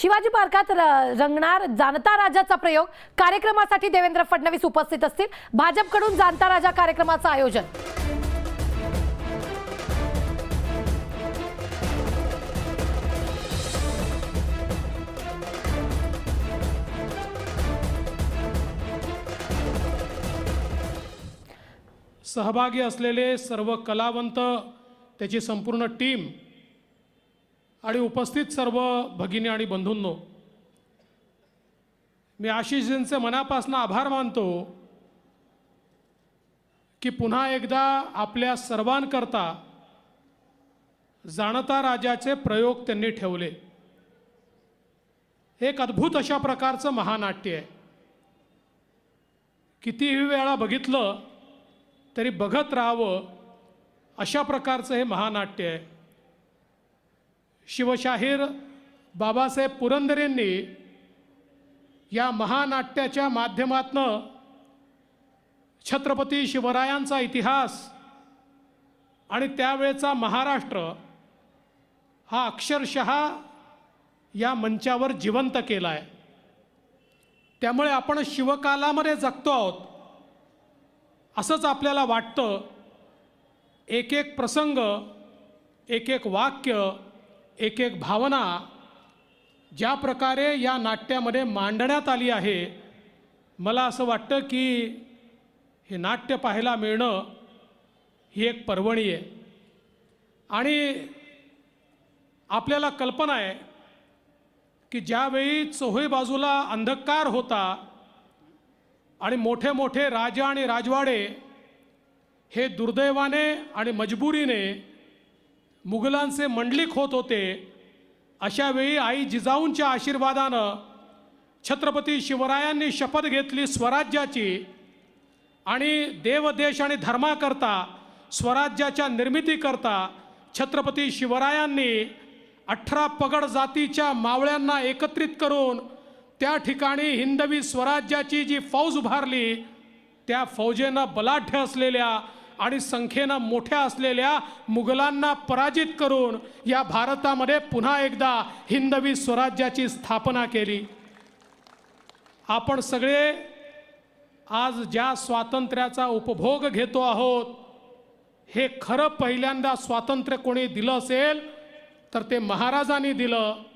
शिवाजी पार्कात रंगणार जाणता राजाचा प्रयोग कार्यक्रमासाठी देवेंद्र फडणवीस उपस्थित असतील भाजपकडून जाणता राजा कार्यक्रमाचं आयोजन सहभागी असलेले सर्व कलावंत त्याची संपूर्ण टीम आणि उपस्थित सर्व भगिनी आणि बंधूंनो मी आशिषजींचे मनापासून आभार मानतो की पुन्हा एकदा आपल्या सर्वांकरता जाणता राजाचे प्रयोग त्यांनी ठेवले एक अद्भुत अशा प्रकारचं महानाट्य आहे कितीही वेळा बघितलं तरी बघत राहावं अशा प्रकारचं हे महानाट्य आहे शिवशाहीर बाबासाहेब पुरंदरेंनी या महानाट्याच्या माध्यमातनं छत्रपती शिवरायांचा इतिहास आणि त्यावेळचा महाराष्ट्र हा अक्षरशः या मंचावर जिवंत केला आहे त्यामुळे आपण शिवकालामध्ये जगतो आहोत असंच आपल्याला वाटतं एक एक प्रसंग एक एक वाक्य एक एक भावना ज्या प्रकारे या नाट्यामध्ये मांडण्यात आली आहे मला असं वाटतं की हे नाट्य पाहायला मिळणं ही एक पर्वणी आहे आणि आपल्याला कल्पना आहे की ज्यावेळी चोहई बाजूला अंधकार होता आणि मोठे मोठे राजा आणि राजवाडे हे दुर्दैवाने आणि मजबुरीने मुघलांचे मंडलिक होत होते अशावेळी आई जिजाऊंच्या आशीर्वादानं छत्रपती शिवरायांनी शपथ घेतली स्वराज्याची आणि देवदेश आणि धर्माकरता स्वराज्याच्या निर्मितीकरता छत्रपती शिवरायांनी अठरा पगड जातीच्या मावळ्यांना एकत्रित करून त्या ठिकाणी हिंदवी स्वराज्याची जी फौज उभारली त्या फौजेनं बलाढ्य असलेल्या आणि संख्येनं मोठ्या असलेल्या मुघलांना पराजित करून या भारतामध्ये पुन्हा एकदा हिंदवी स्वराज्याची स्थापना केली आपण सगळे आज ज्या स्वातंत्र्याचा उपभोग घेतो आहोत हे खरं पहिल्यांदा स्वातंत्र्य कोणी दिलं असेल तर ते महाराजांनी दिलं